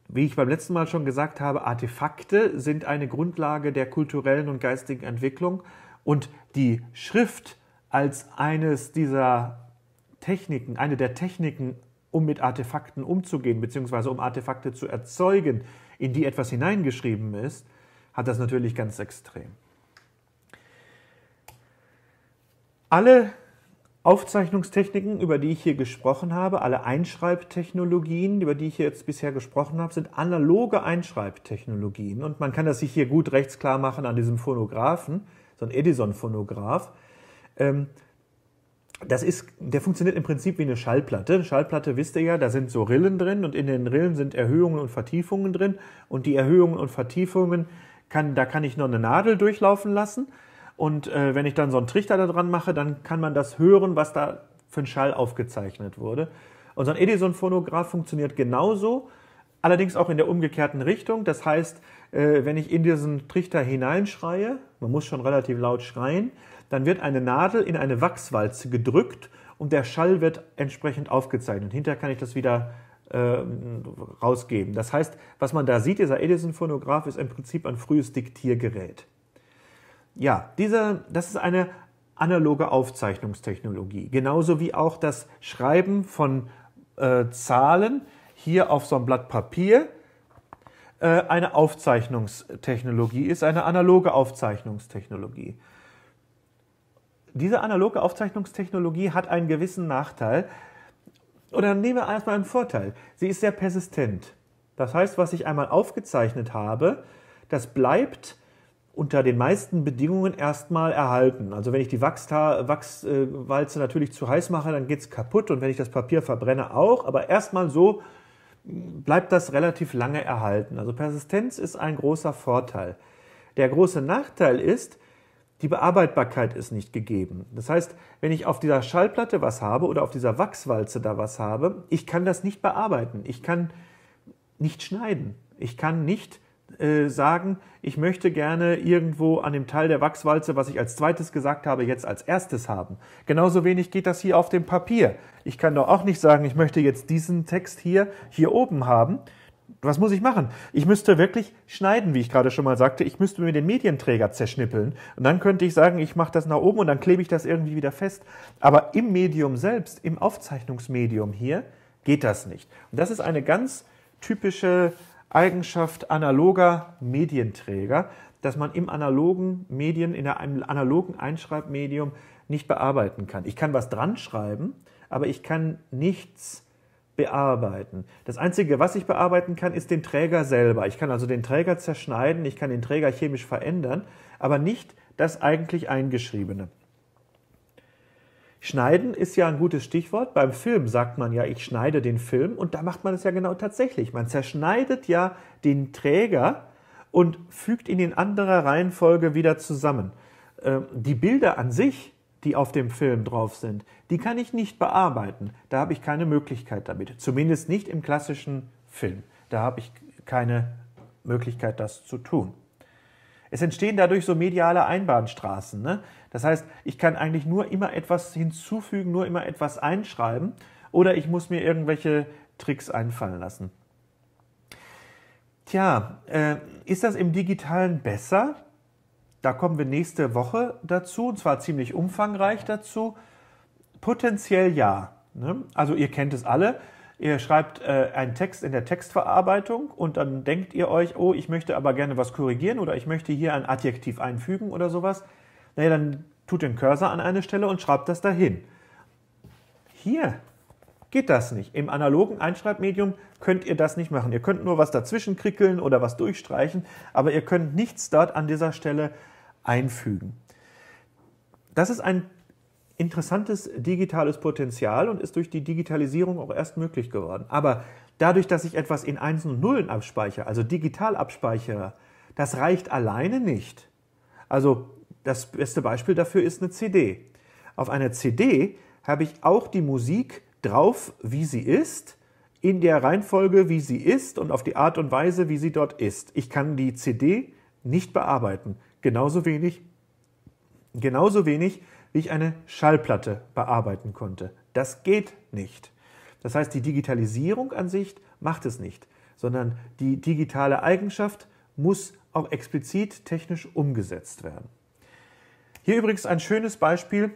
wie ich beim letzten Mal schon gesagt habe, Artefakte sind eine Grundlage der kulturellen und geistigen Entwicklung und die Schrift als eines dieser Techniken, eine der Techniken, um mit Artefakten umzugehen, beziehungsweise um Artefakte zu erzeugen, in die etwas hineingeschrieben ist, hat das natürlich ganz extrem. Alle Aufzeichnungstechniken, über die ich hier gesprochen habe, alle Einschreibtechnologien, über die ich jetzt bisher gesprochen habe, sind analoge Einschreibtechnologien. Und man kann das sich hier gut rechtsklar machen an diesem Phonographen, so ein Edison-Phonograph. Ähm, das ist, der funktioniert im Prinzip wie eine Schallplatte. Eine Schallplatte wisst ihr ja, da sind so Rillen drin und in den Rillen sind Erhöhungen und Vertiefungen drin. Und die Erhöhungen und Vertiefungen kann, da kann ich nur eine Nadel durchlaufen lassen. Und äh, wenn ich dann so einen Trichter da dran mache, dann kann man das hören, was da für ein Schall aufgezeichnet wurde. Und so ein Edison-Phonograph funktioniert genauso, allerdings auch in der umgekehrten Richtung. Das heißt, äh, wenn ich in diesen Trichter hineinschreie, man muss schon relativ laut schreien, dann wird eine Nadel in eine Wachswalze gedrückt und der Schall wird entsprechend aufgezeichnet. Hinterher kann ich das wieder äh, rausgeben. Das heißt, was man da sieht, dieser Edison-Phonograph ist im Prinzip ein frühes Diktiergerät. Ja, dieser, das ist eine analoge Aufzeichnungstechnologie, genauso wie auch das Schreiben von äh, Zahlen hier auf so einem Blatt Papier äh, eine Aufzeichnungstechnologie ist, eine analoge Aufzeichnungstechnologie. Diese analoge Aufzeichnungstechnologie hat einen gewissen Nachteil, oder nehmen wir erstmal einen Vorteil. Sie ist sehr persistent. Das heißt, was ich einmal aufgezeichnet habe, das bleibt unter den meisten Bedingungen erstmal erhalten. Also wenn ich die Wachswalze natürlich zu heiß mache, dann geht es kaputt und wenn ich das Papier verbrenne auch, aber erstmal so bleibt das relativ lange erhalten. Also Persistenz ist ein großer Vorteil. Der große Nachteil ist, die Bearbeitbarkeit ist nicht gegeben. Das heißt, wenn ich auf dieser Schallplatte was habe oder auf dieser Wachswalze da was habe, ich kann das nicht bearbeiten. Ich kann nicht schneiden. Ich kann nicht äh, sagen, ich möchte gerne irgendwo an dem Teil der Wachswalze, was ich als zweites gesagt habe, jetzt als erstes haben. Genauso wenig geht das hier auf dem Papier. Ich kann doch auch nicht sagen, ich möchte jetzt diesen Text hier hier oben haben was muss ich machen? Ich müsste wirklich schneiden, wie ich gerade schon mal sagte. Ich müsste mir den Medienträger zerschnippeln. Und dann könnte ich sagen, ich mache das nach oben und dann klebe ich das irgendwie wieder fest. Aber im Medium selbst, im Aufzeichnungsmedium hier, geht das nicht. Und das ist eine ganz typische Eigenschaft analoger Medienträger, dass man im analogen Medien, in einem analogen Einschreibmedium nicht bearbeiten kann. Ich kann was dran schreiben, aber ich kann nichts bearbeiten. Das Einzige, was ich bearbeiten kann, ist den Träger selber. Ich kann also den Träger zerschneiden, ich kann den Träger chemisch verändern, aber nicht das eigentlich Eingeschriebene. Schneiden ist ja ein gutes Stichwort. Beim Film sagt man ja, ich schneide den Film und da macht man es ja genau tatsächlich. Man zerschneidet ja den Träger und fügt ihn in anderer Reihenfolge wieder zusammen. Ähm, die Bilder an sich die auf dem Film drauf sind, die kann ich nicht bearbeiten. Da habe ich keine Möglichkeit damit. Zumindest nicht im klassischen Film. Da habe ich keine Möglichkeit, das zu tun. Es entstehen dadurch so mediale Einbahnstraßen. Ne? Das heißt, ich kann eigentlich nur immer etwas hinzufügen, nur immer etwas einschreiben oder ich muss mir irgendwelche Tricks einfallen lassen. Tja, äh, ist das im digitalen besser? Da kommen wir nächste Woche dazu, und zwar ziemlich umfangreich dazu. Potenziell ja. Ne? Also ihr kennt es alle. Ihr schreibt äh, einen Text in der Textverarbeitung und dann denkt ihr euch, oh, ich möchte aber gerne was korrigieren oder ich möchte hier ein Adjektiv einfügen oder sowas. Naja, dann tut den Cursor an eine Stelle und schreibt das dahin. Hier geht das nicht. Im analogen Einschreibmedium könnt ihr das nicht machen. Ihr könnt nur was dazwischen krickeln oder was durchstreichen, aber ihr könnt nichts dort an dieser Stelle einfügen. Das ist ein interessantes digitales Potenzial und ist durch die Digitalisierung auch erst möglich geworden. Aber dadurch, dass ich etwas in Einsen und Nullen abspeichere, also digital abspeichere, das reicht alleine nicht. Also das beste Beispiel dafür ist eine CD. Auf einer CD habe ich auch die Musik drauf, wie sie ist, in der Reihenfolge, wie sie ist und auf die Art und Weise, wie sie dort ist. Ich kann die CD nicht bearbeiten. Genauso wenig, genauso wenig, wie ich eine Schallplatte bearbeiten konnte. Das geht nicht. Das heißt, die Digitalisierung an sich macht es nicht, sondern die digitale Eigenschaft muss auch explizit technisch umgesetzt werden. Hier übrigens ein schönes Beispiel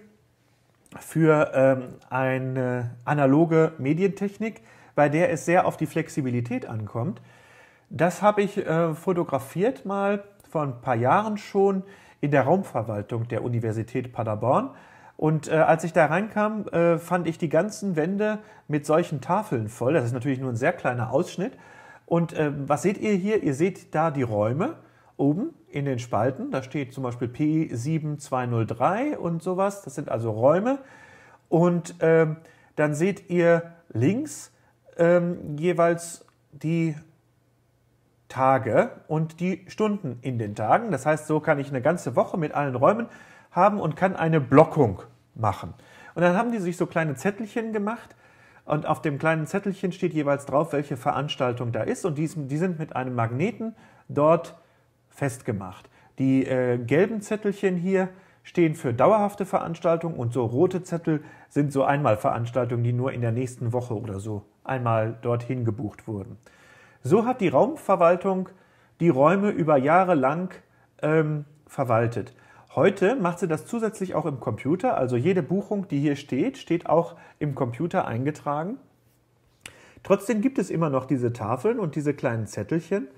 für ähm, eine analoge Medientechnik, bei der es sehr auf die Flexibilität ankommt. Das habe ich äh, fotografiert mal vor ein paar Jahren schon in der Raumverwaltung der Universität Paderborn. Und äh, als ich da reinkam, äh, fand ich die ganzen Wände mit solchen Tafeln voll. Das ist natürlich nur ein sehr kleiner Ausschnitt. Und äh, was seht ihr hier? Ihr seht da die Räume oben in den Spalten. Da steht zum Beispiel P7203 und sowas. Das sind also Räume. Und ähm, dann seht ihr links ähm, jeweils die Tage und die Stunden in den Tagen. Das heißt, so kann ich eine ganze Woche mit allen Räumen haben und kann eine Blockung machen. Und dann haben die sich so kleine Zettelchen gemacht und auf dem kleinen Zettelchen steht jeweils drauf, welche Veranstaltung da ist und die, sind mit einem Magneten dort festgemacht. Die äh, gelben Zettelchen hier stehen für dauerhafte Veranstaltungen und so rote Zettel sind so einmal Veranstaltungen, die nur in der nächsten Woche oder so einmal dorthin gebucht wurden. So hat die Raumverwaltung die Räume über Jahre lang ähm, verwaltet. Heute macht sie das zusätzlich auch im Computer, also jede Buchung, die hier steht, steht auch im Computer eingetragen. Trotzdem gibt es immer noch diese Tafeln und diese kleinen Zettelchen.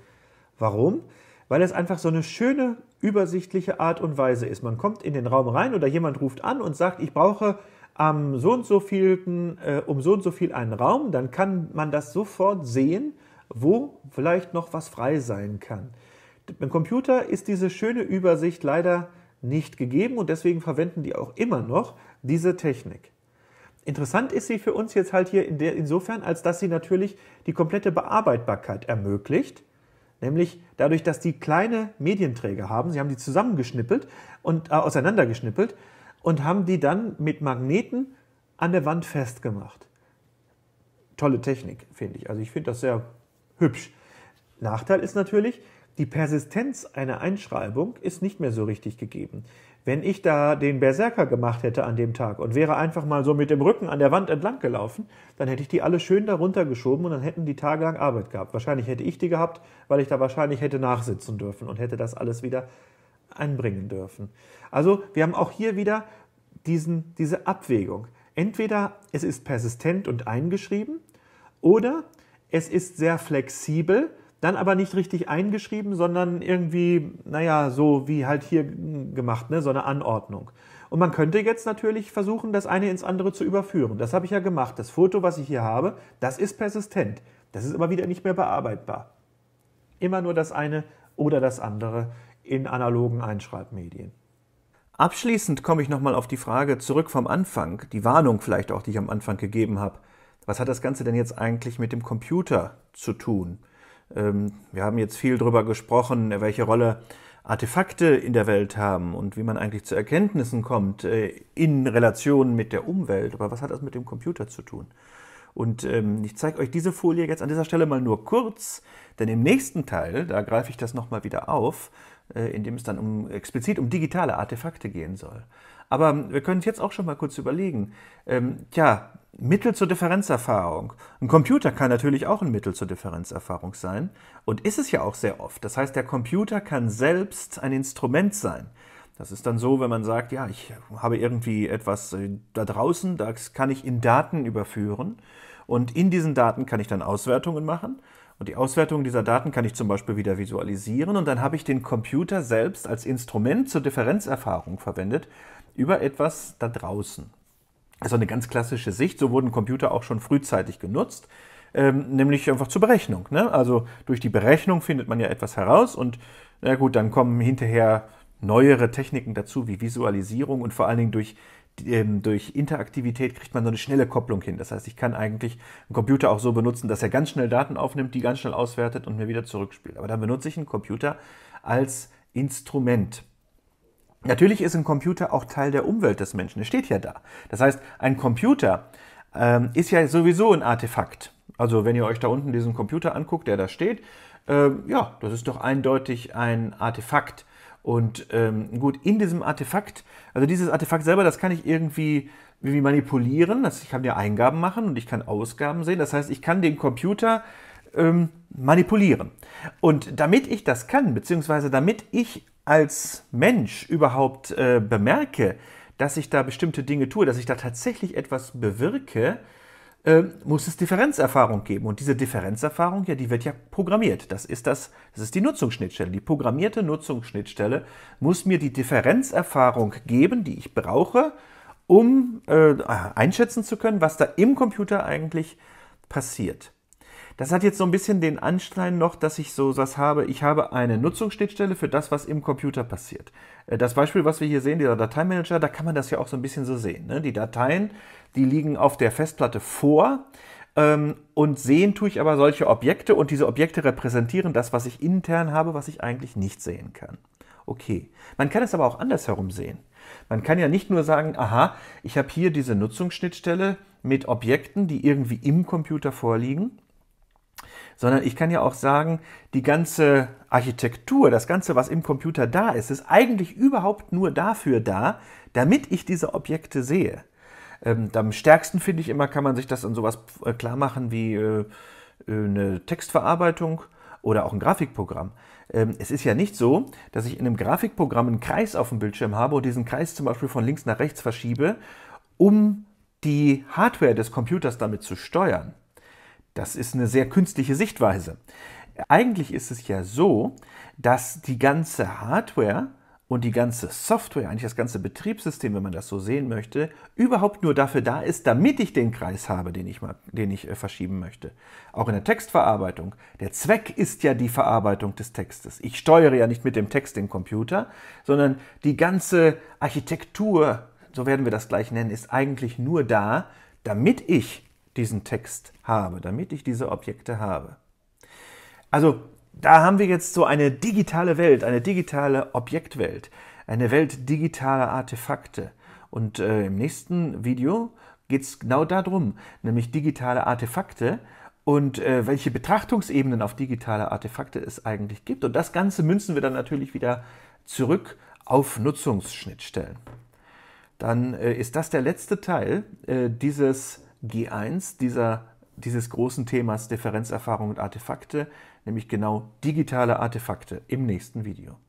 Warum? Weil es einfach so eine schöne, übersichtliche Art und Weise ist. Man kommt in den Raum rein oder jemand ruft an und sagt, ich brauche am so und so vielten, äh, um so und so viel einen Raum, dann kann man das sofort sehen wo vielleicht noch was frei sein kann. Beim Computer ist diese schöne Übersicht leider nicht gegeben und deswegen verwenden die auch immer noch diese Technik. Interessant ist sie für uns jetzt halt hier in der, insofern, als dass sie natürlich die komplette Bearbeitbarkeit ermöglicht, nämlich dadurch, dass die kleine Medienträger haben. Sie haben die zusammengeschnippelt und äh, auseinandergeschnippelt und haben die dann mit Magneten an der Wand festgemacht. Tolle Technik, finde ich. Also ich finde das sehr hübsch. Nachteil ist natürlich, die Persistenz einer Einschreibung ist nicht mehr so richtig gegeben. Wenn ich da den Berserker gemacht hätte an dem Tag und wäre einfach mal so mit dem Rücken an der Wand entlang gelaufen, dann hätte ich die alle schön darunter geschoben und dann hätten die tagelang Arbeit gehabt. Wahrscheinlich hätte ich die gehabt, weil ich da wahrscheinlich hätte nachsitzen dürfen und hätte das alles wieder einbringen dürfen. Also wir haben auch hier wieder diesen, diese Abwägung. Entweder es ist persistent und eingeschrieben oder es ist sehr flexibel, dann aber nicht richtig eingeschrieben, sondern irgendwie, naja, so wie halt hier gemacht, ne? so eine Anordnung. Und man könnte jetzt natürlich versuchen, das eine ins andere zu überführen. Das habe ich ja gemacht. Das Foto, was ich hier habe, das ist persistent. Das ist aber wieder nicht mehr bearbeitbar. Immer nur das eine oder das andere in analogen Einschreibmedien. Abschließend komme ich nochmal auf die Frage zurück vom Anfang, die Warnung vielleicht auch, die ich am Anfang gegeben habe was hat das Ganze denn jetzt eigentlich mit dem Computer zu tun? Ähm, wir haben jetzt viel darüber gesprochen, welche Rolle Artefakte in der Welt haben und wie man eigentlich zu Erkenntnissen kommt äh, in Relation mit der Umwelt. Aber was hat das mit dem Computer zu tun? Und ähm, ich zeige euch diese Folie jetzt an dieser Stelle mal nur kurz, denn im nächsten Teil, da greife ich das nochmal wieder auf, äh, in es dann um, explizit um digitale Artefakte gehen soll. Aber ähm, wir können es jetzt auch schon mal kurz überlegen. Ähm, tja, Mittel zur Differenzerfahrung. Ein Computer kann natürlich auch ein Mittel zur Differenzerfahrung sein und ist es ja auch sehr oft. Das heißt, der Computer kann selbst ein Instrument sein. Das ist dann so, wenn man sagt, ja, ich habe irgendwie etwas äh, da draußen, das kann ich in Daten überführen und in diesen Daten kann ich dann Auswertungen machen. Und die Auswertung dieser Daten kann ich zum Beispiel wieder visualisieren und dann habe ich den Computer selbst als Instrument zur Differenzerfahrung verwendet über etwas da draußen. Also eine ganz klassische Sicht, so wurden Computer auch schon frühzeitig genutzt, ähm, nämlich einfach zur Berechnung. Ne? Also durch die Berechnung findet man ja etwas heraus und na gut, dann kommen hinterher neuere Techniken dazu, wie Visualisierung und vor allen Dingen durch, ähm, durch Interaktivität kriegt man so eine schnelle Kopplung hin. Das heißt, ich kann eigentlich einen Computer auch so benutzen, dass er ganz schnell Daten aufnimmt, die ganz schnell auswertet und mir wieder zurückspielt. Aber dann benutze ich einen Computer als Instrument. Natürlich ist ein Computer auch Teil der Umwelt des Menschen. Er steht ja da. Das heißt, ein Computer ähm, ist ja sowieso ein Artefakt. Also wenn ihr euch da unten diesen Computer anguckt, der da steht, ähm, ja, das ist doch eindeutig ein Artefakt und ähm, gut, in diesem Artefakt, also dieses Artefakt selber, das kann ich irgendwie, irgendwie manipulieren. Das, ich kann ja Eingaben machen und ich kann Ausgaben sehen. Das heißt, ich kann den Computer ähm, manipulieren. Und damit ich das kann, beziehungsweise damit ich als Mensch überhaupt äh, bemerke, dass ich da bestimmte Dinge tue, dass ich da tatsächlich etwas bewirke, ähm, muss es Differenzerfahrung geben. Und diese Differenzerfahrung, ja, die wird ja programmiert. Das ist, das, das ist die Nutzungsschnittstelle. Die programmierte Nutzungsschnittstelle muss mir die Differenzerfahrung geben, die ich brauche, um äh, einschätzen zu können, was da im Computer eigentlich passiert. Das hat jetzt so ein bisschen den Anschein noch, dass ich so was habe. Ich habe eine Nutzungsschnittstelle für das, was im Computer passiert. Äh, das Beispiel, was wir hier sehen, dieser Dateimanager, da kann man das ja auch so ein bisschen so sehen. Ne? Die Dateien die liegen auf der Festplatte vor ähm, und sehen tue ich aber solche Objekte und diese Objekte repräsentieren das, was ich intern habe, was ich eigentlich nicht sehen kann. Okay, man kann es aber auch andersherum sehen. Man kann ja nicht nur sagen, aha, ich habe hier diese Nutzungsschnittstelle mit Objekten, die irgendwie im Computer vorliegen, sondern ich kann ja auch sagen, die ganze Architektur, das Ganze, was im Computer da ist, ist eigentlich überhaupt nur dafür da, damit ich diese Objekte sehe. Ähm, am stärksten finde ich immer, kann man sich das an sowas äh, klar machen wie äh, äh, eine Textverarbeitung oder auch ein Grafikprogramm. Ähm, es ist ja nicht so, dass ich in einem Grafikprogramm einen Kreis auf dem Bildschirm habe und diesen Kreis zum Beispiel von links nach rechts verschiebe, um die Hardware des Computers damit zu steuern. Das ist eine sehr künstliche Sichtweise. Eigentlich ist es ja so, dass die ganze Hardware und die ganze Software, eigentlich das ganze Betriebssystem, wenn man das so sehen möchte, überhaupt nur dafür da ist, damit ich den Kreis habe, den ich, mal, den ich äh, verschieben möchte. Auch in der Textverarbeitung. Der Zweck ist ja die Verarbeitung des Textes. Ich steuere ja nicht mit dem Text den Computer, sondern die ganze Architektur, so werden wir das gleich nennen, ist eigentlich nur da, damit ich diesen Text habe, damit ich diese Objekte habe. Also da haben wir jetzt so eine digitale Welt, eine digitale Objektwelt, eine Welt digitaler Artefakte. Und äh, im nächsten Video geht es genau darum, nämlich digitale Artefakte und äh, welche Betrachtungsebenen auf digitale Artefakte es eigentlich gibt. Und das Ganze münzen wir dann natürlich wieder zurück auf Nutzungsschnittstellen. Dann äh, ist das der letzte Teil äh, dieses G1, dieser, dieses großen Themas Differenzerfahrung und Artefakte nämlich genau digitale Artefakte im nächsten Video.